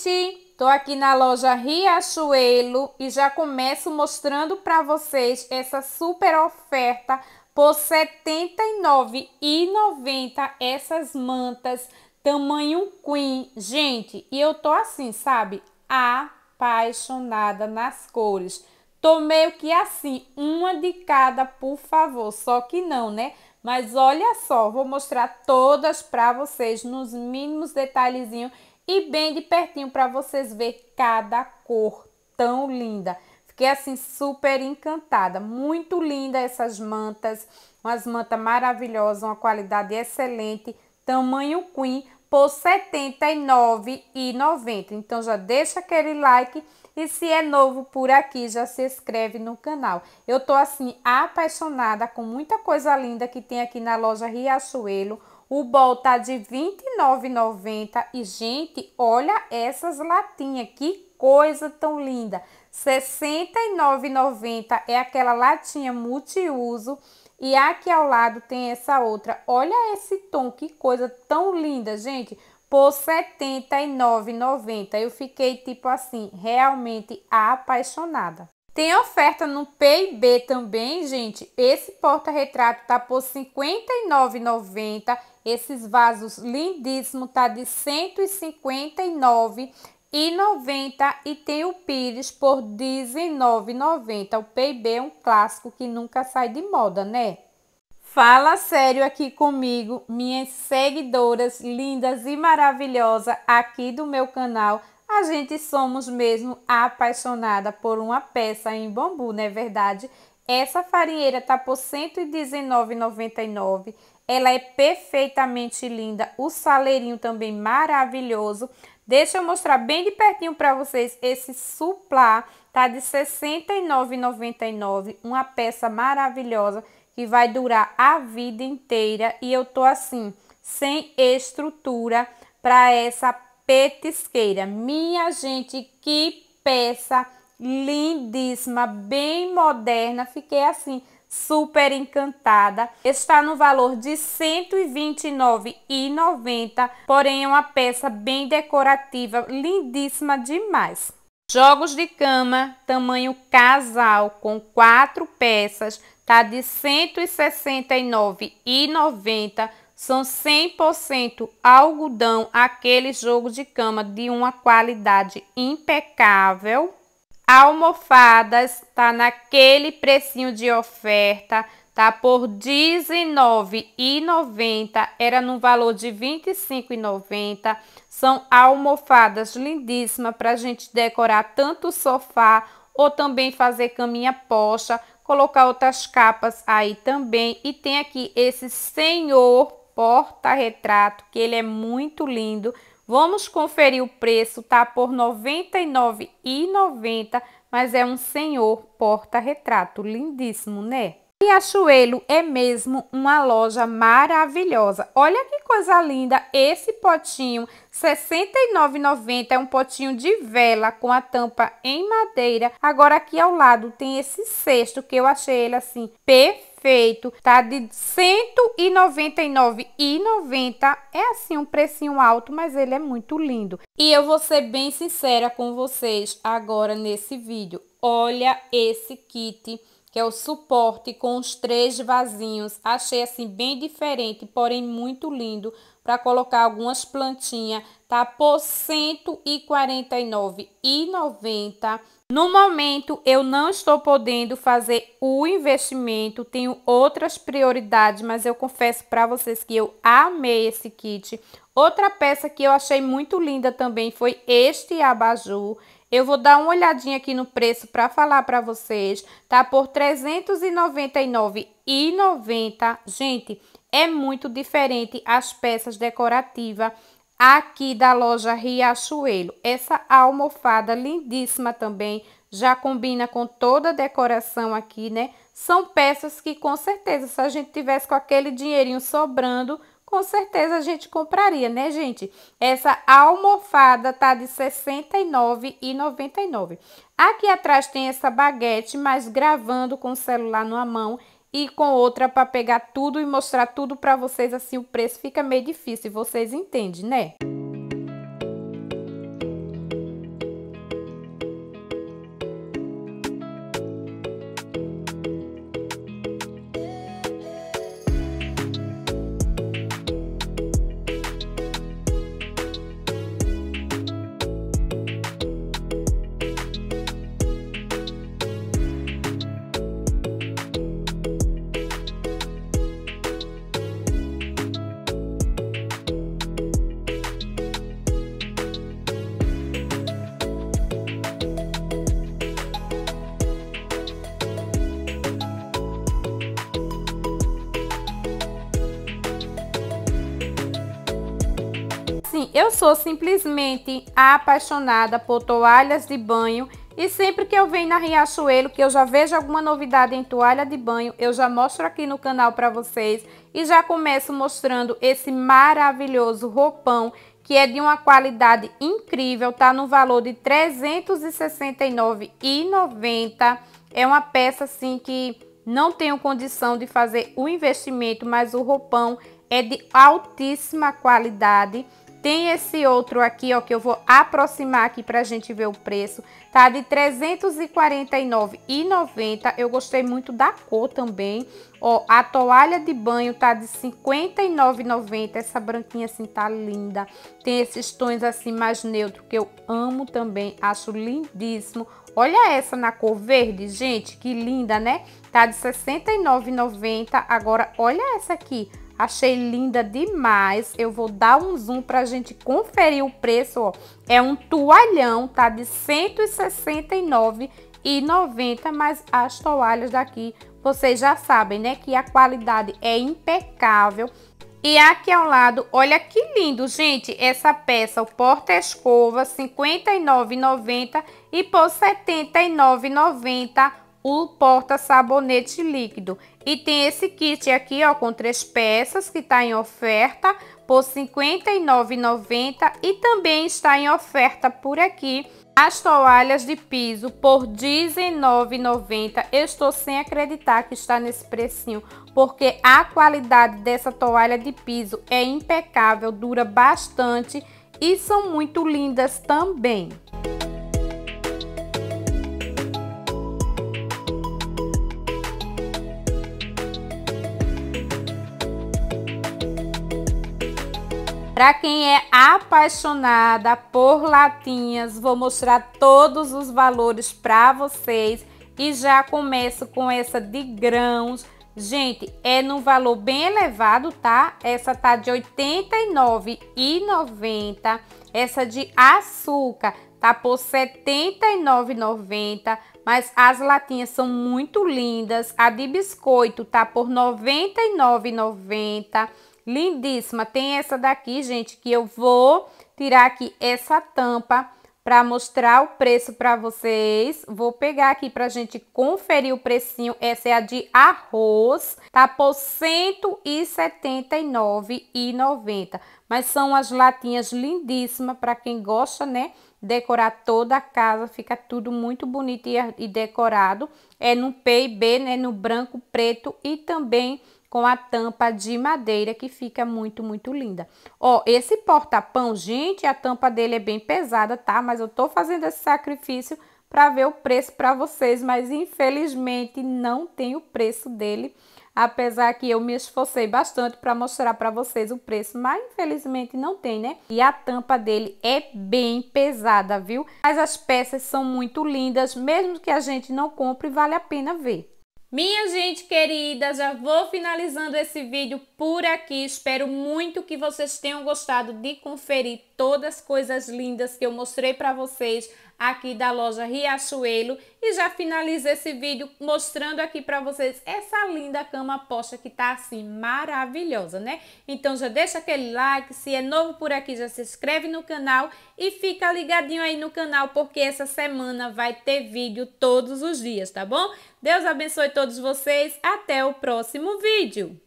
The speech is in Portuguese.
gente! Tô aqui na loja Riachuelo e já começo mostrando para vocês essa super oferta por R$ 79,90 essas mantas tamanho queen. Gente, e eu tô assim, sabe? Apaixonada nas cores. Tô meio que assim, uma de cada, por favor. Só que não, né? Mas olha só, vou mostrar todas para vocês nos mínimos detalhezinhos e bem de pertinho para vocês ver cada cor tão linda. Fiquei assim super encantada, muito linda essas mantas, umas mantas maravilhosas, uma qualidade excelente, tamanho queen por R$ 79,90. Então já deixa aquele like e se é novo por aqui, já se inscreve no canal. Eu tô assim apaixonada com muita coisa linda que tem aqui na loja Riachuelo. O bol tá de R$ 29,90 e, gente, olha essas latinhas, que coisa tão linda. R$ 69,90 é aquela latinha multiuso e aqui ao lado tem essa outra. Olha esse tom, que coisa tão linda, gente. Por R$ 79,90. Eu fiquei tipo assim, realmente apaixonada. Tem oferta no P&B também, gente. Esse porta-retrato tá por R$ 59,90. Esses vasos lindíssimos tá de R$ 159,90 e tem o Pires por 19,90. O P&B é um clássico que nunca sai de moda, né? Fala sério aqui comigo, minhas seguidoras lindas e maravilhosas aqui do meu canal. A gente somos mesmo apaixonada por uma peça em bambu, não é verdade? Essa farinheira tá por R$ 119,99. Ela é perfeitamente linda, o saleirinho também maravilhoso. Deixa eu mostrar bem de pertinho para vocês esse suplá, tá de R$ 69,99, uma peça maravilhosa que vai durar a vida inteira e eu tô assim, sem estrutura para essa petisqueira. Minha gente, que peça lindíssima, bem moderna. Fiquei assim super encantada. Está no valor de R$ 129,90, porém é uma peça bem decorativa, lindíssima demais. Jogos de cama, tamanho casal, com quatro peças, tá de R$ 169,90 são 100% algodão, aquele jogo de cama de uma qualidade impecável. Almofadas, tá naquele precinho de oferta, tá por R$19,90, era no valor de R$25,90. São almofadas lindíssimas para a gente decorar tanto o sofá ou também fazer caminha posta, colocar outras capas aí também. E tem aqui esse senhor porta-retrato, que ele é muito lindo. Vamos conferir o preço, tá? Por R$ 99,90, mas é um senhor porta-retrato. Lindíssimo, né? Riachuelo é mesmo uma loja maravilhosa. Olha que coisa linda esse potinho, R$ 69,90. É um potinho de vela com a tampa em madeira. Agora aqui ao lado tem esse cesto que eu achei ele assim perfeito. Tá de R$ 199,90. É assim um precinho alto, mas ele é muito lindo. E eu vou ser bem sincera com vocês agora nesse vídeo. Olha esse kit que é o suporte com os três vasinhos. Achei assim bem diferente, porém muito lindo para colocar algumas plantinhas. Tá por R$ 149,90. No momento eu não estou podendo fazer o investimento, tenho outras prioridades, mas eu confesso para vocês que eu amei esse kit. Outra peça que eu achei muito linda também foi este abajur. Eu vou dar uma olhadinha aqui no preço para falar para vocês, tá? Por R$ 399,90. Gente, é muito diferente as peças decorativas aqui da loja Riachuelo. Essa almofada lindíssima também, já combina com toda a decoração aqui, né? São peças que com certeza, se a gente tivesse com aquele dinheirinho sobrando, com certeza a gente compraria, né, gente? Essa almofada tá de R$ 69,99. Aqui atrás tem essa baguete, mas gravando com o celular numa mão e com outra para pegar tudo e mostrar tudo para vocês assim, o preço fica meio difícil, vocês entendem, né? Eu sou simplesmente apaixonada por toalhas de banho e sempre que eu venho na Riachuelo, que eu já vejo alguma novidade em toalha de banho, eu já mostro aqui no canal para vocês e já começo mostrando esse maravilhoso roupão que é de uma qualidade incrível, tá no valor de R$ 369,90. É uma peça assim que não tenho condição de fazer o investimento, mas o roupão é de altíssima qualidade. Tem esse outro aqui, ó, que eu vou aproximar aqui pra gente ver o preço. Tá de R$ 349,90. Eu gostei muito da cor também. Ó, a toalha de banho tá de R$ 59,90. Essa branquinha assim tá linda. Tem esses tons assim mais neutro que eu amo também. Acho lindíssimo. Olha essa na cor verde, gente. Que linda, né? Tá de R$ 69,90. Agora, olha essa aqui. Achei linda demais. Eu vou dar um zoom pra gente conferir o preço, ó. É um toalhão, tá? De R$ 169,90, mas as toalhas daqui, vocês já sabem, né? Que a qualidade é impecável. E aqui ao lado, olha que lindo, gente, essa peça, o porta-escova, R$ 59,90 e por R$ 79,90 o porta sabonete líquido. E tem esse kit aqui, ó, com três peças que está em oferta por R$ 59,90 e também está em oferta por aqui as toalhas de piso por R$19,90. Eu estou sem acreditar que está nesse precinho, porque a qualidade dessa toalha de piso é impecável, dura bastante e são muito lindas também. Para quem é apaixonada por latinhas, vou mostrar todos os valores para vocês e já começo com essa de grãos. Gente, é num valor bem elevado, tá? Essa tá de R$ 89,90. Essa de açúcar tá por R$ 79,90. Mas as latinhas são muito lindas. A de biscoito tá por R$ 99,90. Lindíssima. Tem essa daqui, gente, que eu vou tirar aqui essa tampa para mostrar o preço para vocês. Vou pegar aqui para gente conferir o precinho. Essa é a de arroz, tá por R$ 179,90. Mas são as latinhas lindíssimas para quem gosta, né? Decorar toda a casa, fica tudo muito bonito e decorado. É no P e B, né? No branco, preto e também com a tampa de madeira que fica muito, muito linda. Ó, esse porta-pão, gente, a tampa dele é bem pesada, tá? Mas eu tô fazendo esse sacrifício para ver o preço para vocês, mas infelizmente não tem o preço dele, apesar que eu me esforcei bastante para mostrar para vocês o preço, mas infelizmente não tem, né? E a tampa dele é bem pesada, viu? Mas as peças são muito lindas, mesmo que a gente não compre, vale a pena ver. Minha gente querida, já vou finalizando esse vídeo por aqui. Espero muito que vocês tenham gostado de conferir todas as coisas lindas que eu mostrei para vocês aqui da loja Riachuelo e já finalizo esse vídeo mostrando aqui para vocês essa linda cama posta que tá assim maravilhosa, né? Então já deixa aquele like, se é novo por aqui já se inscreve no canal e fica ligadinho aí no canal porque essa semana vai ter vídeo todos os dias, tá bom? Deus abençoe todos vocês, até o próximo vídeo!